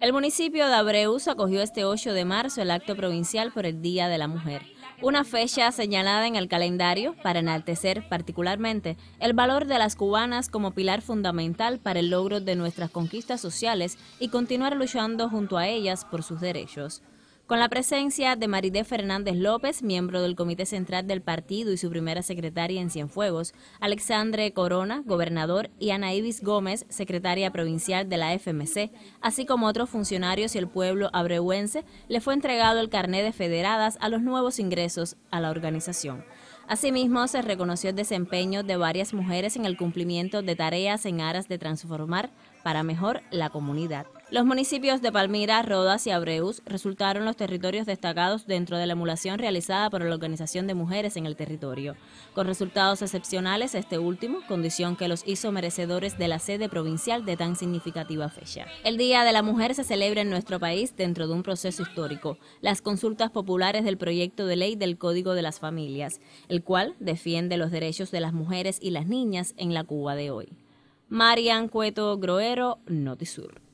El municipio de Abreus acogió este 8 de marzo el acto provincial por el Día de la Mujer, una fecha señalada en el calendario para enaltecer particularmente el valor de las cubanas como pilar fundamental para el logro de nuestras conquistas sociales y continuar luchando junto a ellas por sus derechos con la presencia de Maride Fernández López, miembro del Comité Central del Partido y su primera secretaria en Cienfuegos, Alexandre Corona, gobernador, y Ana Ibis Gómez, secretaria provincial de la FMC, así como otros funcionarios y el pueblo abreuense, le fue entregado el carnet de federadas a los nuevos ingresos a la organización. Asimismo, se reconoció el desempeño de varias mujeres en el cumplimiento de tareas en aras de transformar para mejor la comunidad. Los municipios de Palmira, Rodas y Abreus resultaron los territorios destacados dentro de la emulación realizada por la Organización de Mujeres en el Territorio, con resultados excepcionales este último, condición que los hizo merecedores de la sede provincial de tan significativa fecha. El Día de la Mujer se celebra en nuestro país dentro de un proceso histórico, las consultas populares del proyecto de ley del Código de las Familias, el cual defiende los derechos de las mujeres y las niñas en la Cuba de hoy. Marian Cueto Groero, Notisur.